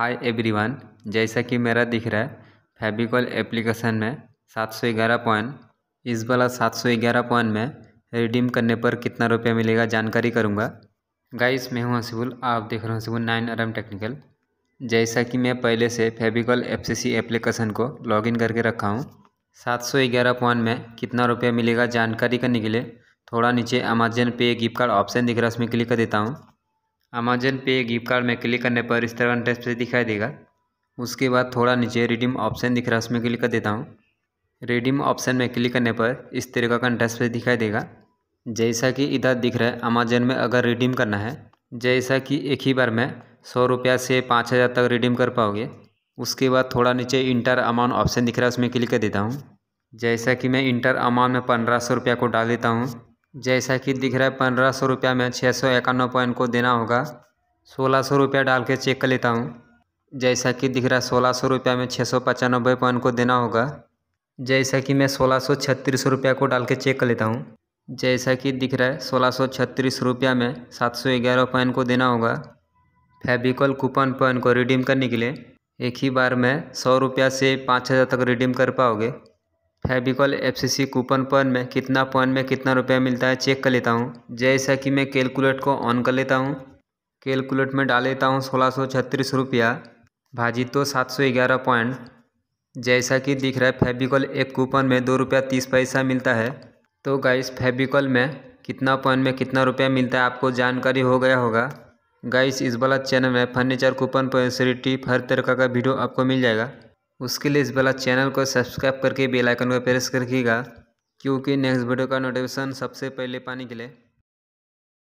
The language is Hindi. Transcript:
हाय एवरीवन जैसा कि मेरा दिख रहा है फेबिकॉल एप्लीकेशन में सात सौ ग्यारह पॉइंट इस वाला सात सौ ग्यारह पॉइंट में रिडीम करने पर कितना रुपया मिलेगा जानकारी करूँगा गाइस मैं हूँ हसीबुल आप देख रहे हो हसीबुल नाइन आर टेक्निकल जैसा कि मैं पहले से फेबिकॉल एफ सी एप्लीकेशन को लॉगिन करके रखा हूँ सात सौ ग्यारह पॉइंट में कितना रुपया मिलेगा जानकारी करने के लिए थोड़ा नीचे अमेजन पे गिफ्ट कार्ड ऑप्शन दिख रहा है उसमें क्लिक कर देता हूँ अमेजन पे गिफ्ट कार्ड में क्लिक करने पर इस तरह का पे दिखाई देगा उसके बाद थोड़ा नीचे रिडीम ऑप्शन दिख रहा है उसमें क्लिक कर देता हूँ रिडीम ऑप्शन में क्लिक करने पर इस तरह का डिस्प्ले दिखाई देगा जैसा कि इधर दिख रहा है अमेजन में अगर रिडीम करना है जैसा कि एक ही बार में सौ रुपया से पाँच हज़ार तक रिडीम कर पाओगे उसके बाद थोड़ा नीचे इंटर अमाउंट ऑप्शन दिख रहा है उसमें क्लिक कर देता हूँ जैसा कि मैं इंटर अमाउंट में पंद्रह सौ रुपया को डाल देता हूँ जैसा कि दिख रहा है पंद्रह सौ रुपया में छः सौ इक्यानवे पॉइंट को देना होगा सोलह सौ रुपया डाल के चेक कर लेता हूँ जैसा कि दिख रहा है सोलह सौ रुपया में छः सौ पचानबे पॉइंट को देना होगा जैसा कि मैं सोलह सौ छत्तीस रुपया को डाल के चेक कर लेता हूँ जैसा कि दिख रहा है सोलह सौ छत्तीस रुपया में सात सौ ग्यारह पॉइंट को देना होगा फेबिकॉल कूपन पॉइंट को रिडीम करने के लिए एक ही बार में सौ रुपया से पाँच हज़ार तक रिडीम कर पाओगे फेविकॉल एफ सी कूपन पर मैं कितना पॉइंट में कितना रुपया मिलता है चेक कर लेता हूँ जैसा कि मैं कैलकुलेट को ऑन कर लेता हूँ कैलकुलेट में डाल लेता हूँ सोलह सौ छत्तीस रुपया भाजी तो सात सौ ग्यारह पॉइंट जैसा कि दिख रहा है फेविकॉल एक कूपन में दो रुपया तीस पैसा मिलता है तो गाइस फेविकॉल में कितना पॉइंट में कितना रुपया मिलता है आपको जानकारी हो गया होगा गाइस इस वाला चैनल में फर्नीचर कूपन पर हर तरह का वीडियो आपको मिल जाएगा उसके लिए इस वाला चैनल को सब्सक्राइब करके बेल आइकन को प्रेस करकेगा क्योंकि नेक्स्ट वीडियो का नोटिफिकेशन सबसे पहले पाने के लिए